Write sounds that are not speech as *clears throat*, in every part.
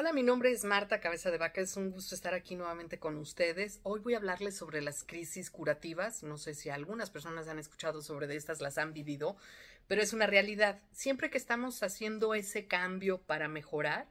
Hola, mi nombre es Marta Cabeza de Vaca. Es un gusto estar aquí nuevamente con ustedes. Hoy voy a hablarles sobre las crisis curativas. No sé si algunas personas han escuchado sobre estas, las han vivido, pero es una realidad. Siempre que estamos haciendo ese cambio para mejorar,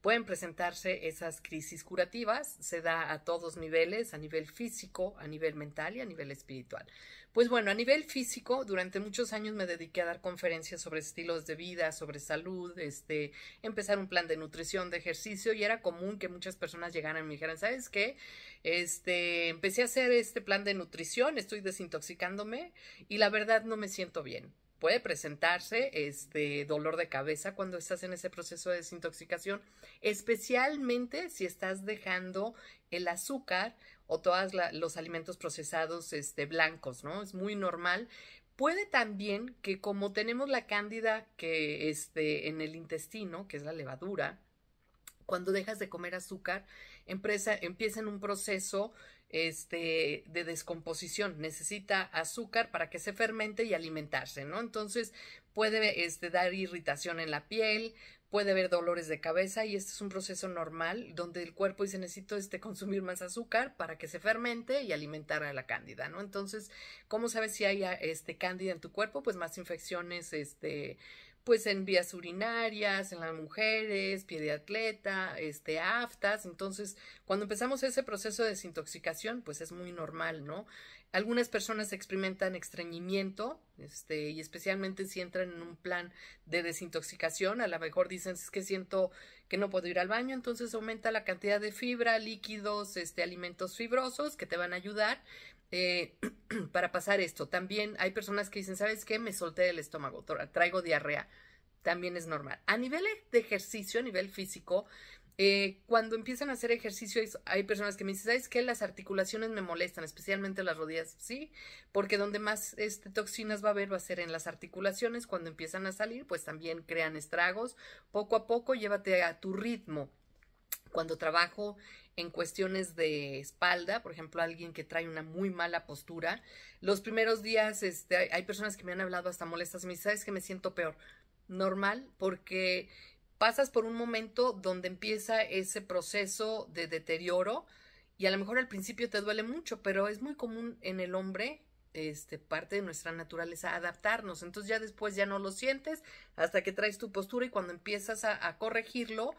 pueden presentarse esas crisis curativas, se da a todos niveles, a nivel físico, a nivel mental y a nivel espiritual. Pues bueno, a nivel físico, durante muchos años me dediqué a dar conferencias sobre estilos de vida, sobre salud, este, empezar un plan de nutrición, de ejercicio, y era común que muchas personas llegaran y me dijeran, ¿sabes qué? Este, empecé a hacer este plan de nutrición, estoy desintoxicándome y la verdad no me siento bien puede presentarse este dolor de cabeza cuando estás en ese proceso de desintoxicación, especialmente si estás dejando el azúcar o todos los alimentos procesados este, blancos, ¿no? Es muy normal. Puede también que como tenemos la cándida que este, en el intestino, que es la levadura, cuando dejas de comer azúcar, empresa, empieza en un proceso este, de descomposición, necesita azúcar para que se fermente y alimentarse, ¿no? Entonces puede este, dar irritación en la piel, puede haber dolores de cabeza y este es un proceso normal donde el cuerpo dice necesito este, consumir más azúcar para que se fermente y alimentar a la cándida, ¿no? Entonces, ¿cómo sabes si hay este, cándida en tu cuerpo? Pues más infecciones, este, pues en vías urinarias, en las mujeres, pie de atleta, este, aftas. Entonces, cuando empezamos ese proceso de desintoxicación, pues es muy normal, ¿no? Algunas personas experimentan extrañimiento este, y especialmente si entran en un plan de desintoxicación, a lo mejor dicen es que siento que no puedo ir al baño, entonces aumenta la cantidad de fibra, líquidos, este, alimentos fibrosos que te van a ayudar. Eh, *clears throat* para pasar esto. También hay personas que dicen, ¿sabes qué? Me solté del estómago, traigo diarrea también es normal. A nivel e, de ejercicio, a nivel físico, eh, cuando empiezan a hacer ejercicio, hay personas que me dicen, ¿sabes qué? Las articulaciones me molestan, especialmente las rodillas, ¿sí? Porque donde más este, toxinas va a haber va a ser en las articulaciones. Cuando empiezan a salir, pues también crean estragos. Poco a poco, llévate a tu ritmo. Cuando trabajo en cuestiones de espalda, por ejemplo, alguien que trae una muy mala postura, los primeros días este, hay personas que me han hablado hasta molestas, me dicen, ¿sabes que me siento peor? normal porque pasas por un momento donde empieza ese proceso de deterioro y a lo mejor al principio te duele mucho, pero es muy común en el hombre, este, parte de nuestra naturaleza adaptarnos. Entonces ya después ya no lo sientes hasta que traes tu postura y cuando empiezas a, corregirlo,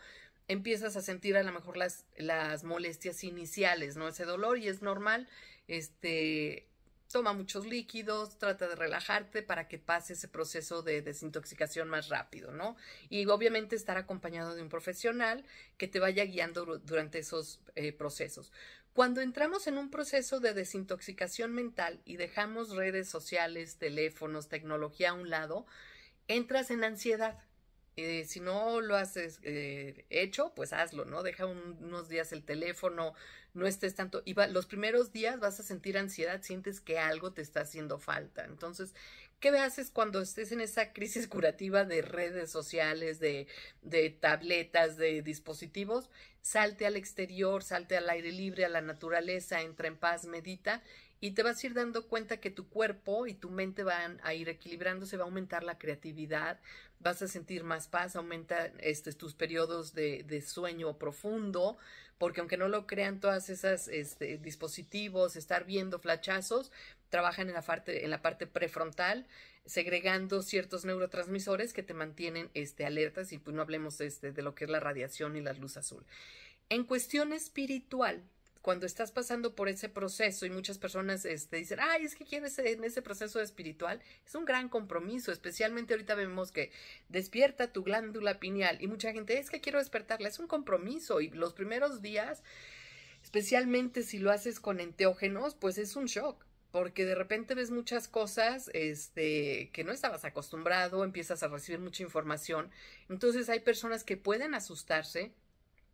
empiezas a sentir a lo mejor las, las molestias iniciales, ¿no? Ese dolor y es normal, este, toma muchos líquidos, trata de relajarte para que pase ese proceso de desintoxicación más rápido, ¿no? Y obviamente estar acompañado de un profesional que te vaya guiando durante esos eh, procesos. Cuando entramos en un proceso de desintoxicación mental y dejamos redes sociales, teléfonos, tecnología a un lado, entras en ansiedad eh, si no lo has eh, hecho, pues hazlo, ¿no? Deja unos días el teléfono, no estés tanto. Y los primeros días vas a sentir ansiedad, sientes que algo te está haciendo falta. Entonces, ¿qué haces cuando estés en esa crisis *laughs* curativa de redes sociales, de, de tabletas, de dispositivos? Salte al exterior, salte al aire libre, a la naturaleza, entra en paz, medita y te vas a ir dando cuenta que tu cuerpo y tu mente van a ir equilibrándose, va a aumentar la creatividad, vas a sentir más paz, aumenta este, tus periodos de, sueño profundo, porque aunque no lo crean todas esas este, dispositivos, estar viendo flachazos, trabajan en la parte, en la parte prefrontal, segregando ciertos neurotransmisores que te mantienen este, alertas y pues no hablemos este, de lo que es la radiación y la luz azul. En cuestión espiritual, cuando estás pasando por ese proceso y muchas personas este, dicen, ay, es que quieres en ese proceso espiritual, es un gran compromiso, especialmente ahorita vemos que despierta tu glándula pineal y mucha gente es que quiero despertarla, es un compromiso y los primeros días, especialmente si lo haces con enteógenos, pues es un shock. Porque de repente ves muchas cosas este, que no estabas acostumbrado, empiezas a recibir mucha información. Entonces hay personas que pueden asustarse,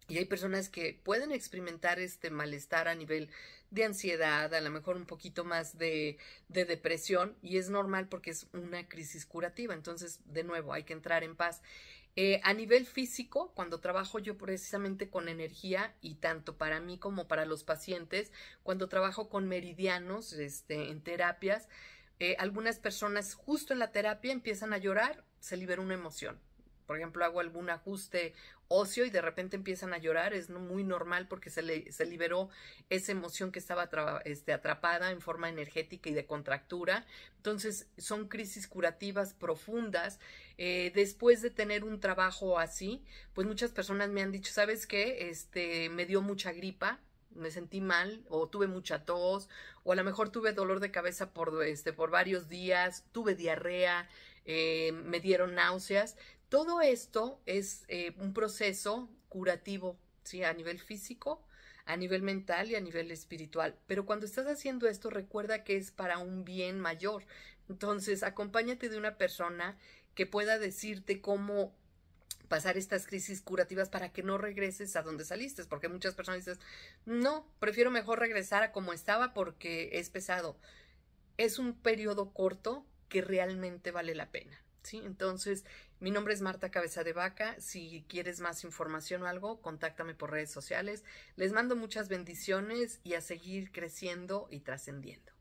y hay personas que pueden experimentar este malestar a nivel de ansiedad, a lo mejor un poquito más de, depresión, y es normal porque es una crisis curativa. Entonces, de nuevo, hay que entrar en paz. Eh, a nivel físico, cuando trabajo yo precisamente con energía, y tanto para mí como para los pacientes, cuando trabajo con meridianos este, en terapias, eh, algunas personas justo en la terapia empiezan a llorar, se libera una emoción por ejemplo, hago algún ajuste óseo y de repente empiezan a llorar, es muy normal porque se, le, se liberó esa emoción que estaba este, atrapada en forma energética y de contractura. Entonces, son crisis curativas profundas. Eh, después de tener un trabajo así, pues muchas personas me han dicho, ¿sabes qué? Este, me dio mucha gripa, me sentí mal o tuve mucha tos o a lo mejor tuve dolor de cabeza por, este, por varios días, tuve diarrea, eh, me dieron náuseas. Todo esto es eh, un proceso curativo, ¿sí? A nivel físico, a nivel mental y a nivel espiritual. Pero cuando estás haciendo esto, recuerda que es para un bien mayor. Entonces, acompáñate de una persona que pueda decirte cómo pasar estas crisis curativas para que no regreses a donde saliste, porque muchas personas dicen, no, prefiero mejor regresar a como estaba porque es pesado. Es un periodo corto que realmente vale la pena. ¿sí? Entonces, mi nombre es Marta Cabeza de Vaca. Si quieres más información o algo, contáctame por redes sociales. Les mando muchas bendiciones y a seguir creciendo y trascendiendo.